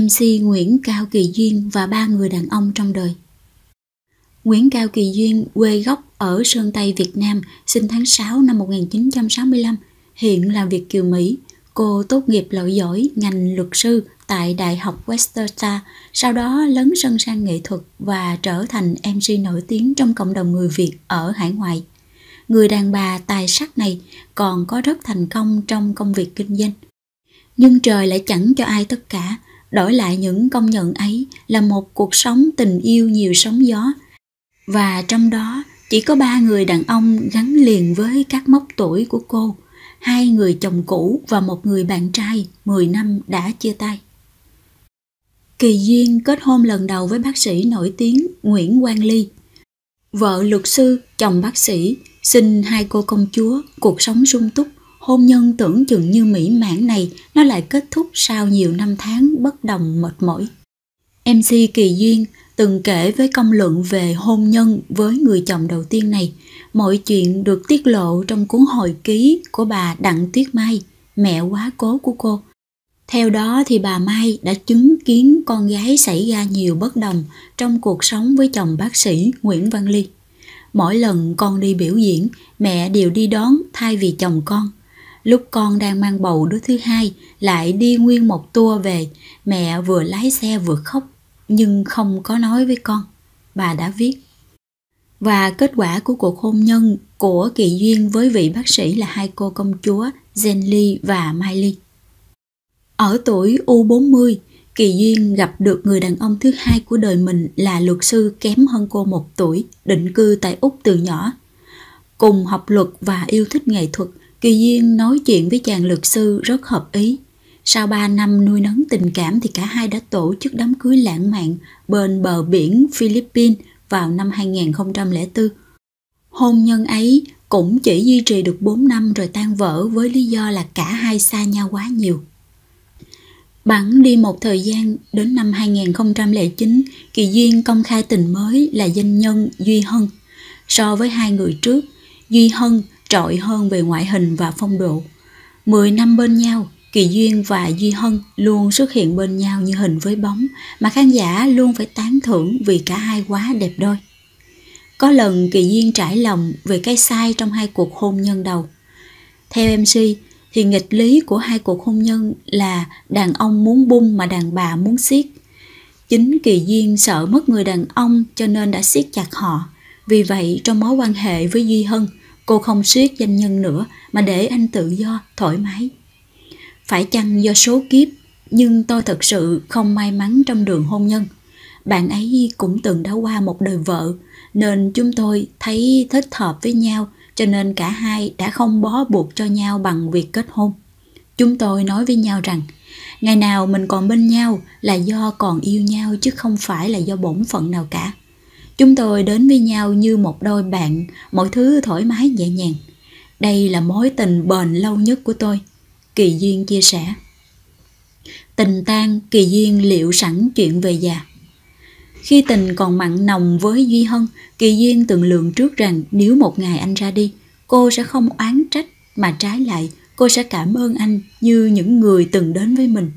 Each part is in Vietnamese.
MC Nguyễn Cao Kỳ Duyên và ba người đàn ông trong đời. Nguyễn Cao Kỳ Duyên quê gốc ở Sơn Tây Việt Nam, sinh tháng 6 năm 1965, hiện là Việt kiều Mỹ. Cô tốt nghiệp loại giỏi ngành luật sư tại Đại học Westminster, sau đó lấn sân sang nghệ thuật và trở thành MC nổi tiếng trong cộng đồng người Việt ở hải ngoại. Người đàn bà tài sắc này còn có rất thành công trong công việc kinh doanh. Nhưng trời lại chẳng cho ai tất cả, đổi lại những công nhận ấy là một cuộc sống tình yêu nhiều sóng gió và trong đó chỉ có ba người đàn ông gắn liền với các mốc tuổi của cô hai người chồng cũ và một người bạn trai 10 năm đã chia tay kỳ duyên kết hôn lần đầu với bác sĩ nổi tiếng nguyễn quang ly vợ luật sư chồng bác sĩ sinh hai cô công chúa cuộc sống sung túc hôn nhân tưởng chừng như mỹ mãn này nó lại kết thúc sau nhiều năm tháng bất đồng mệt mỏi. MC Kỳ Duyên từng kể với công luận về hôn nhân với người chồng đầu tiên này, mọi chuyện được tiết lộ trong cuốn hồi ký của bà Đặng Tuyết Mai, mẹ quá cố của cô. Theo đó thì bà Mai đã chứng kiến con gái xảy ra nhiều bất đồng trong cuộc sống với chồng bác sĩ Nguyễn Văn Ly. Mỗi lần con đi biểu diễn, mẹ đều đi đón thay vì chồng con – Lúc con đang mang bầu đứa thứ hai lại đi nguyên một tour về, mẹ vừa lái xe vừa khóc nhưng không có nói với con. Bà đã viết. Và kết quả của cuộc hôn nhân của Kỳ Duyên với vị bác sĩ là hai cô công chúa Jenly và Miley. Ở tuổi U40, Kỳ Duyên gặp được người đàn ông thứ hai của đời mình là luật sư kém hơn cô một tuổi, định cư tại Úc từ nhỏ. Cùng học luật và yêu thích nghệ thuật, Kỳ Duyên nói chuyện với chàng luật sư rất hợp ý. Sau 3 năm nuôi nấng tình cảm thì cả hai đã tổ chức đám cưới lãng mạn bên bờ biển Philippines vào năm 2004. Hôn nhân ấy cũng chỉ duy trì được 4 năm rồi tan vỡ với lý do là cả hai xa nhau quá nhiều. Bẵng đi một thời gian đến năm 2009, Kỳ Duyên công khai tình mới là doanh nhân Duy Hân. So với hai người trước, Duy Hân trội hơn về ngoại hình và phong độ. Mười năm bên nhau, Kỳ Duyên và Duy Hân luôn xuất hiện bên nhau như hình với bóng mà khán giả luôn phải tán thưởng vì cả hai quá đẹp đôi. Có lần Kỳ Duyên trải lòng về cái sai trong hai cuộc hôn nhân đầu. Theo MC thì nghịch lý của hai cuộc hôn nhân là đàn ông muốn bung mà đàn bà muốn siết. Chính Kỳ Duyên sợ mất người đàn ông cho nên đã siết chặt họ. Vì vậy trong mối quan hệ với Duy Hân – Cô không siết danh nhân nữa mà để anh tự do, thoải mái. Phải chăng do số kiếp, nhưng tôi thật sự không may mắn trong đường hôn nhân. Bạn ấy cũng từng đã qua một đời vợ, nên chúng tôi thấy thích hợp với nhau cho nên cả hai đã không bó buộc cho nhau bằng việc kết hôn. Chúng tôi nói với nhau rằng, ngày nào mình còn bên nhau là do còn yêu nhau chứ không phải là do bổn phận nào cả. Chúng tôi đến với nhau như một đôi bạn, mọi thứ thoải mái nhẹ nhàng. Đây là mối tình bền lâu nhất của tôi, Kỳ Duyên chia sẻ. Tình tan, Kỳ Duyên liệu sẵn chuyện về già. Khi tình còn mặn nồng với Duy Hân, Kỳ Duyên từng lượng trước rằng nếu một ngày anh ra đi, cô sẽ không oán trách mà trái lại cô sẽ cảm ơn anh như những người từng đến với mình.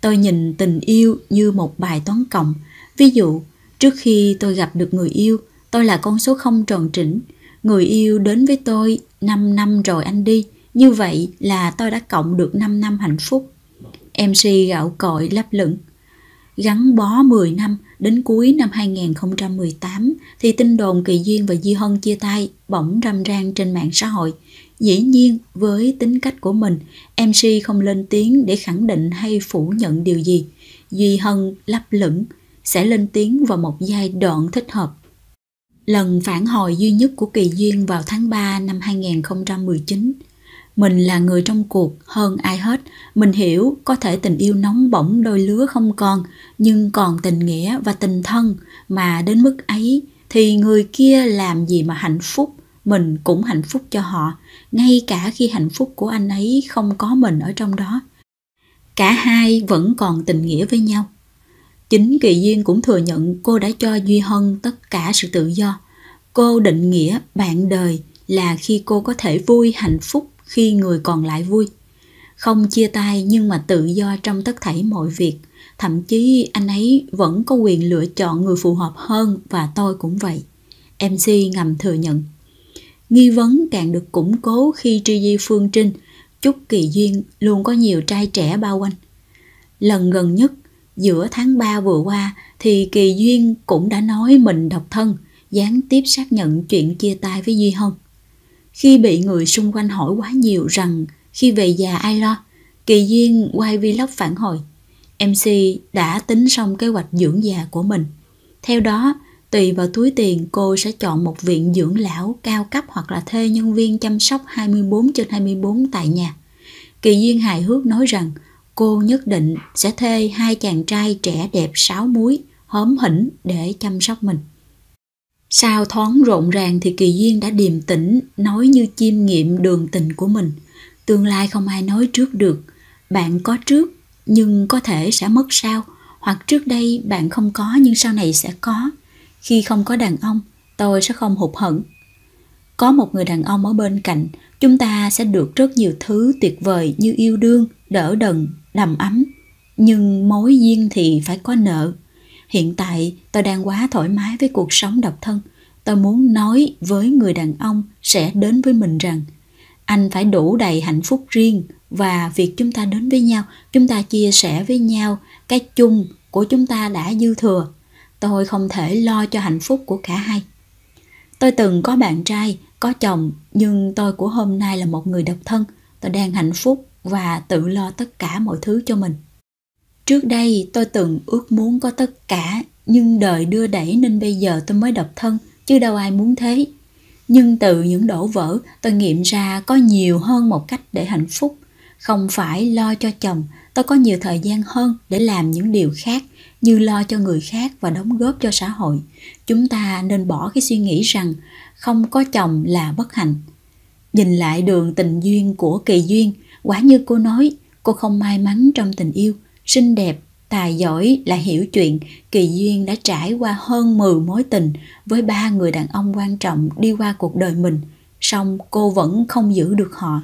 Tôi nhìn tình yêu như một bài toán cộng. Ví dụ, Trước khi tôi gặp được người yêu, tôi là con số không tròn trĩnh. Người yêu đến với tôi 5 năm rồi anh đi, như vậy là tôi đã cộng được 5 năm hạnh phúc. MC gạo cội lấp lửng. Gắn bó 10 năm đến cuối năm 2018 thì tin đồn Kỳ Duyên và Di Hân chia tay bỗng râm ran trên mạng xã hội. Dĩ nhiên, với tính cách của mình, MC không lên tiếng để khẳng định hay phủ nhận điều gì. Duy Hân lấp lửng sẽ lên tiếng vào một giai đoạn thích hợp. Lần phản hồi duy nhất của kỳ duyên vào tháng 3 năm 2019, mình là người trong cuộc hơn ai hết, mình hiểu có thể tình yêu nóng bỏng đôi lứa không còn, nhưng còn tình nghĩa và tình thân mà đến mức ấy thì người kia làm gì mà hạnh phúc, mình cũng hạnh phúc cho họ, ngay cả khi hạnh phúc của anh ấy không có mình ở trong đó. Cả hai vẫn còn tình nghĩa với nhau. Chính Kỳ Duyên cũng thừa nhận cô đã cho Duy Hân tất cả sự tự do. Cô định nghĩa bạn đời là khi cô có thể vui hạnh phúc khi người còn lại vui. Không chia tay nhưng mà tự do trong tất thảy mọi việc. Thậm chí anh ấy vẫn có quyền lựa chọn người phù hợp hơn và tôi cũng vậy. MC ngầm thừa nhận. Nghi vấn càng được củng cố khi Tri Di Phương Trinh, Chúc Kỳ Duyên luôn có nhiều trai trẻ bao quanh. Lần gần nhất Giữa tháng 3 vừa qua thì Kỳ Duyên cũng đã nói mình độc thân, gián tiếp xác nhận chuyện chia tay với Duy Hân. Khi bị người xung quanh hỏi quá nhiều rằng khi về già ai lo, Kỳ Duyên quay vlog phản hồi. MC đã tính xong kế hoạch dưỡng già của mình. Theo đó, tùy vào túi tiền cô sẽ chọn một viện dưỡng lão cao cấp hoặc là thuê nhân viên chăm sóc 24 trên 24 tại nhà. Kỳ Duyên hài hước nói rằng cô nhất định sẽ thuê hai chàng trai trẻ đẹp sáu múi hóm hỉnh để chăm sóc mình. Sao thoáng rộn ràng thì Kỳ Duyên đã điềm tĩnh, nói như chiêm nghiệm đường tình của mình. Tương lai không ai nói trước được, bạn có trước nhưng có thể sẽ mất sao hoặc trước đây bạn không có nhưng sau này sẽ có. Khi không có đàn ông, tôi sẽ không hụt hẫng. Có một người đàn ông ở bên cạnh, chúng ta sẽ được rất nhiều thứ tuyệt vời như yêu đương, đỡ đần, đầm ấm nhưng mối duyên thì phải có nợ hiện tại tôi đang quá thoải mái với cuộc sống độc thân tôi muốn nói với người đàn ông sẽ đến với mình rằng anh phải đủ đầy hạnh phúc riêng và việc chúng ta đến với nhau chúng ta chia sẻ với nhau cái chung của chúng ta đã dư thừa tôi không thể lo cho hạnh phúc của cả hai tôi từng có bạn trai có chồng nhưng tôi của hôm nay là một người độc thân tôi đang hạnh phúc và tự lo tất cả mọi thứ cho mình trước đây tôi từng ước muốn có tất cả nhưng đời đưa đẩy nên bây giờ tôi mới độc thân chứ đâu ai muốn thế nhưng từ những đổ vỡ tôi nghiệm ra có nhiều hơn một cách để hạnh phúc không phải lo cho chồng tôi có nhiều thời gian hơn để làm những điều khác như lo cho người khác và đóng góp cho xã hội chúng ta nên bỏ cái suy nghĩ rằng không có chồng là bất hạnh nhìn lại đường tình duyên của kỳ duyên quả như cô nói cô không may mắn trong tình yêu xinh đẹp tài giỏi là hiểu chuyện kỳ duyên đã trải qua hơn 10 mối tình với ba người đàn ông quan trọng đi qua cuộc đời mình song cô vẫn không giữ được họ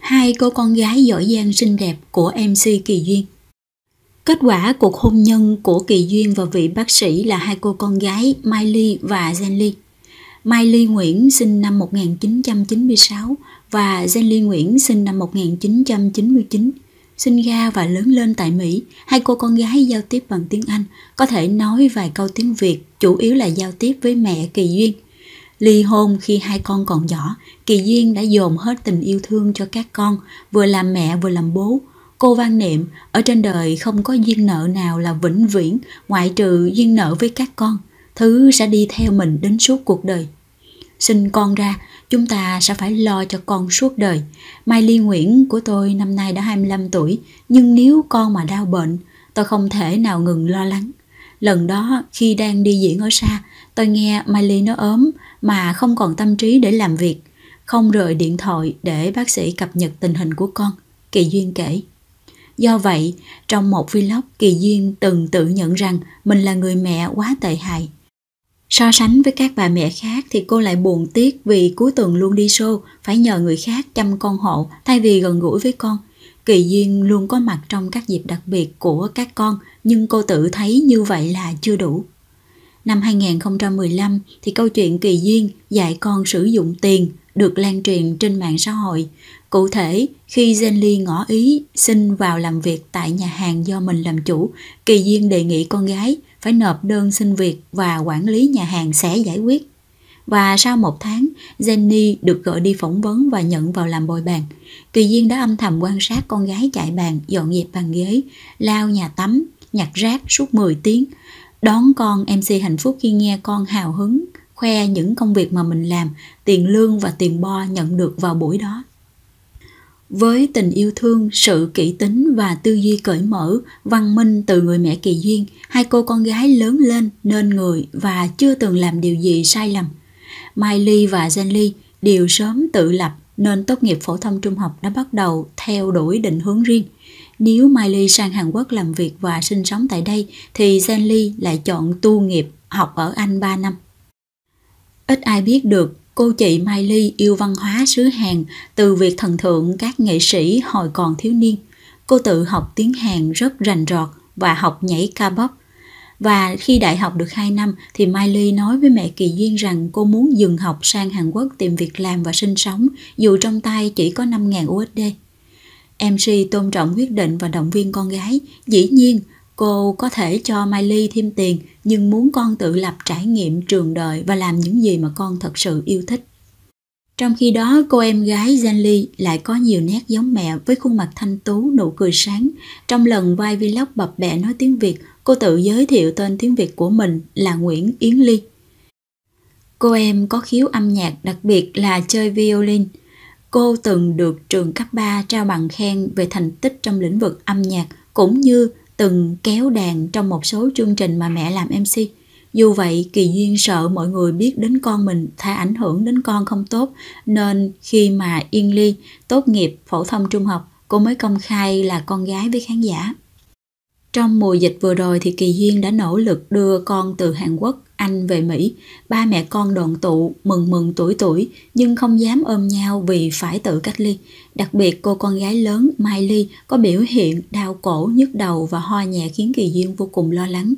hai cô con gái giỏi giang xinh đẹp của mc kỳ duyên Kết quả cuộc hôn nhân của Kỳ Duyên và vị bác sĩ là hai cô con gái Mai Ly và Zen Ly. Mai Ly Nguyễn sinh năm 1996, và Jenny Nguyễn sinh năm 1999. Sinh ra và lớn lên tại Mỹ, hai cô con gái giao tiếp bằng tiếng Anh, có thể nói vài câu tiếng Việt, chủ yếu là giao tiếp với mẹ Kỳ Duyên. Ly hôn khi hai con còn nhỏ, Kỳ Duyên đã dồn hết tình yêu thương cho các con, vừa làm mẹ vừa làm bố. Cô Văn Niệm, ở trên đời không có duyên nợ nào là vĩnh viễn, ngoại trừ duyên nợ với các con. Thứ sẽ đi theo mình đến suốt cuộc đời sinh con ra, chúng ta sẽ phải lo cho con suốt đời. Mai Ly Nguyễn của tôi năm nay đã 25 tuổi, nhưng nếu con mà đau bệnh, tôi không thể nào ngừng lo lắng. Lần đó khi đang đi diễn ở xa, tôi nghe Mai Ly nó ốm mà không còn tâm trí để làm việc, không rời điện thoại để bác sĩ cập nhật tình hình của con, Kỳ Duyên kể. Do vậy, trong một vlog, Kỳ Duyên từng tự nhận rằng mình là người mẹ quá tệ hại. So sánh với các bà mẹ khác thì cô lại buồn tiếc vì cuối tuần luôn đi show, phải nhờ người khác chăm con hộ thay vì gần gũi với con. Kỳ duyên luôn có mặt trong các dịp đặc biệt của các con, nhưng cô tự thấy như vậy là chưa đủ. Năm 2015 thì câu chuyện Kỳ duyên dạy con sử dụng tiền được lan truyền trên mạng xã hội. Cụ thể, khi Zenly ngỏ ý xin vào làm việc tại nhà hàng do mình làm chủ, Kỳ duyên đề nghị con gái phải nộp đơn xin việc và quản lý nhà hàng sẽ giải quyết. Và sau một tháng, Jenny được gọi đi phỏng vấn và nhận vào làm bồi bàn. Kỳ Duyên đã âm thầm quan sát con gái chạy bàn, dọn dẹp bàn ghế, lao nhà tắm, nhặt rác suốt 10 tiếng. Đón con MC hạnh phúc khi nghe con hào hứng, khoe những công việc mà mình làm, tiền lương và tiền bo nhận được vào buổi đó với tình yêu thương sự kỹ tính và tư duy cởi mở văn minh từ người mẹ kỳ duyên hai cô con gái lớn lên nên người và chưa từng làm điều gì sai lầm mai và gen đều sớm tự lập nên tốt nghiệp phổ thông trung học đã bắt đầu theo đuổi định hướng riêng nếu mai sang hàn quốc làm việc và sinh sống tại đây thì gen lại chọn tu nghiệp học ở anh 3 năm ít ai biết được Cô chị Mai Ly yêu văn hóa xứ Hàn từ việc thần thượng các nghệ sĩ hồi còn thiếu niên. Cô tự học tiếng Hàn rất rành rọt và học nhảy ca bóp. Và khi đại học được 2 năm thì Mai Ly nói với mẹ Kỳ Duyên rằng cô muốn dừng học sang Hàn Quốc tìm việc làm và sinh sống dù trong tay chỉ có 5.000 USD. MC tôn trọng quyết định và động viên con gái. Dĩ nhiên, Cô có thể cho Miley thêm tiền nhưng muốn con tự lập trải nghiệm trường đời và làm những gì mà con thật sự yêu thích. Trong khi đó, cô em gái Janly lại có nhiều nét giống mẹ với khuôn mặt thanh tú, nụ cười sáng. Trong lần vai vlog bập bẹ nói tiếng Việt, cô tự giới thiệu tên tiếng Việt của mình là Nguyễn Yến Ly. Cô em có khiếu âm nhạc đặc biệt là chơi violin. Cô từng được trường cấp 3 trao bằng khen về thành tích trong lĩnh vực âm nhạc cũng như từng kéo đàn trong một số chương trình mà mẹ làm MC. Dù vậy, Kỳ Duyên sợ mọi người biết đến con mình thà ảnh hưởng đến con không tốt, nên khi mà Yên Ly tốt nghiệp phổ thông trung học, cô mới công khai là con gái với khán giả. Trong mùa dịch vừa rồi thì Kỳ Duyên đã nỗ lực đưa con từ Hàn Quốc, Anh về Mỹ. Ba mẹ con đoàn tụ, mừng mừng tuổi tuổi nhưng không dám ôm nhau vì phải tự cách ly. Đặc biệt cô con gái lớn Mai Ly có biểu hiện đau cổ, nhức đầu và ho nhẹ khiến Kỳ Duyên vô cùng lo lắng.